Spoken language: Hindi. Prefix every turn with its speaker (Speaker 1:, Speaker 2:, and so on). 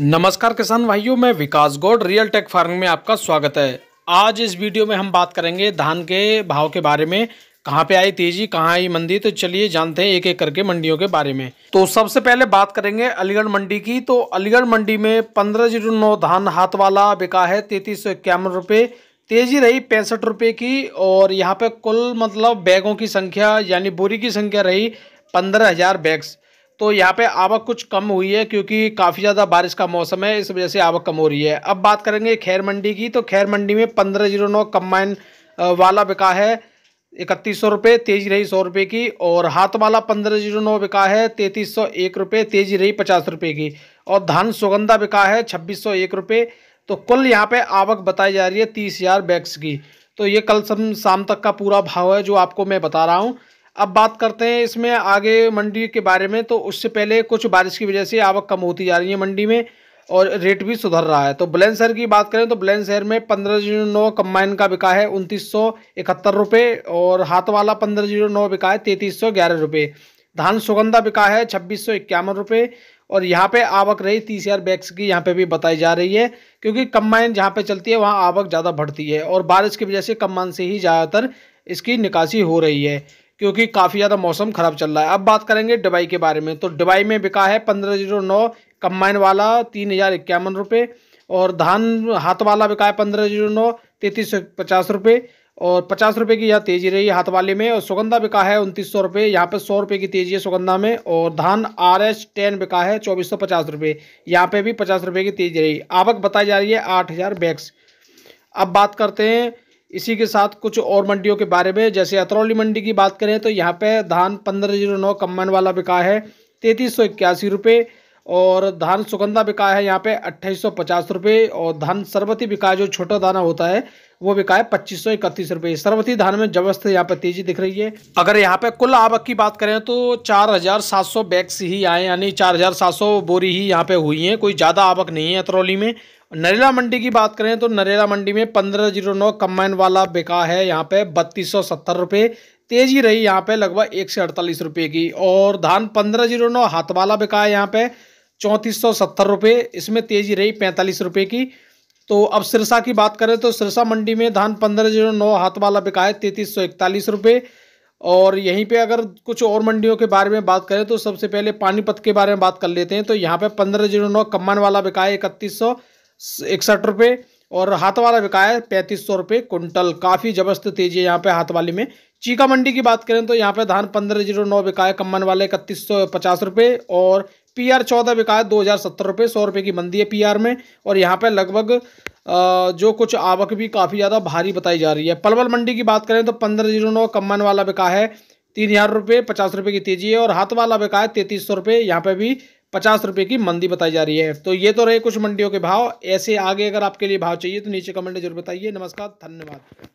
Speaker 1: नमस्कार किसान भाइयों मैं Vikas Gaur real tech farming में आपका स्वागत है आज इस वीडियो में हम बात करेंगे धान के भाव के बारे में कहाँ पे आई तेजी कहाँ आई मंदी तो चलिए जानते हैं एक एक करके मंडियों के बारे में तो सबसे पहले बात करेंगे अलीगढ़ मंडी की तो अलीगढ़ मंडी में पंद्रह जीरो नौ धान हाथ वाला बिका है तैतीस सौ इक्यावन रुपये तेजी रही पैंसठ रुपये की और यहाँ पे कुल मतलब बैगों की संख्या यानी बोरी की संख्या रही पंद्रह हज़ार बैग्स तो यहाँ पे आवक कुछ कम हुई है क्योंकि काफ़ी ज़्यादा बारिश का मौसम है इस वजह से आवक कम हो रही है अब बात करेंगे खैर मंडी की तो खैर मंडी में पंद्रह जीरो नौ कम्बाइन वाला बिका है इकतीस सौ रुपये तेजी रही सौ रुपये की और हाथ वाला पंद्रह जीरो नौ बिका है तैंतीस सौ एक रुपये तेजी रही पचास रुपये की और धान सुगंधा बिका है छब्बीस सौ एक रुपये तो कुल यहाँ पर आवक बताई जा रही है तीस हज़ार बैग्स की तो ये कल शाम तक का पूरा भाव है जो आपको मैं बता रहा हूँ अब बात करते हैं इसमें आगे मंडी के बारे में तो उससे पहले कुछ बारिश की वजह से आवक कम होती जा रही है मंडी में और रेट भी सुधर रहा है तो बुलंद शहर की बात करें तो बुलंद शहर में पंद्रह जीरो नौ कम्बाइन का बिका है उनतीस सौ इकहत्तर रुपये और हाथ वाला पंद्रह जीरो नौ बिका है तैंतीस सौ ग्यारह रुपये धान सुगंधा बिका है छब्बीस सौ इक्यावन रुपये और यहाँ पे आवक रही तीस हज़ार बैग्स की यहाँ पे भी बताई जा रही है क्योंकि कम्बाइन जहाँ पे चलती है वहाँ आवक ज़्यादा बढ़ती है और बारिश की वजह से कम माइन से ही ज़्यादातर इसकी निकासी हो रही है क्योंकि काफ़ी ज़्यादा मौसम ख़राब चल रहा है अब बात करेंगे डबाई के बारे में तो डबाई में बिका है पंद्रह जीरो नौ कम्बाइन वाला तीन हज़ार इक्यावन रुपये और धान हाथ वाला बिका है पंद्रह जीरो नौ तैंतीस सौ पचास रुपये और पचास रुपये की यह तेज़ी रही हाथ वाले में और सुगंधा बिका है उनतीस सौ रुपये यहाँ पर सौ रुपये की तेज़ी है सुगंधा में और धान आर एच टेन बिका है चौबीस सौ पचास रुपये यहाँ पर भी पचास रुपये की तेज़ी रही आवक बताई जा रही है आठ हज़ार बैग्स अब बात करते हैं इसी के साथ कुछ और मंडियों के बारे में जैसे अतरौली मंडी की बात करें तो यहाँ पे धान पंद्रह जीरो नौ कम्बन वाला बिका है तैंतीस सौ इक्यासी रुपये और धान सुगंधा बिका है यहाँ पे अट्ठाईस सौ पचास रुपये और धान सरबती बिका जो छोटा दाना होता है वो बिका है पच्चीस सौ इकतीस रुपये सरबती धान में जबरदस्त यहाँ पर तेजी दिख रही है अगर यहाँ पे कुल आवक की बात करें तो चार हजार सात सौ बैग्स ही आए यानी चार हजार सात सौ बोरी ही यहाँ पर हुई हैं कोई ज़्यादा आवक नहीं है अतरौली में नरेला मंडी की बात करें तो नरेला मंडी में पंद्रह जीरो नौ कम्बाइन वाला बिका है यहाँ पे बत्तीस सौ सत्तर रुपये तेजी रही यहाँ पे लगभग एक से अड़तालीस रुपये की और धान पंद्रह जीरो नौ हाथ वाला बिका है यहाँ पे चौंतीस सौ सत्तर रुपये इसमें तेजी रही पैंतालीस रुपये की तो अब सिरसा की बात करें तो सिरसा मंडी में धान पंद्रह जीरो नौ हाथ वाला बिका है तैंतीस सौ इकतालीस रुपये और यहीं पे अगर कुछ और मंडियों के बारे में बात करें तो सबसे पहले पानीपत के बारे में बात कर लेते हैं तो यहाँ पे पंद्रह जीरो नौ कम्मान वाला बिका है इकतीस सौ इकसठ रुपये और हाथ वाला बिका है पैंतीस सौ रुपये कुंटल काफ़ी जबरदस्त तेजी है यहाँ पे हाथ वाली में चीका मंडी की बात करें तो यहाँ पे धान पंद्रह जीरो नौ बिका है कम्बन वाले इकतीस सौ पचास रुपये और पी आर चौदह बिका है दो हज़ार सत्तर रुपये सौ रुपये की मंदी है पी आर में और यहाँ पे लगभग जो कुछ आवक भी काफ़ी ज़्यादा भारी बताई जा रही है पलवल मंडी की बात करें तो पंद्रह जीरो नौ कम्बन वाला बिका है तीन हज़ार रुपये पचास रुपये की तेजी है और हाथ वाला बिका है तैंतीस सौ रुपये यहाँ पर भी पचास रुपये की मंदी बताई जा रही है तो ये तो रहे कुछ मंडियों के भाव ऐसे आगे अगर आपके लिए भाव चाहिए तो नीचे कमेंट जरूर बताइए नमस्कार धन्यवाद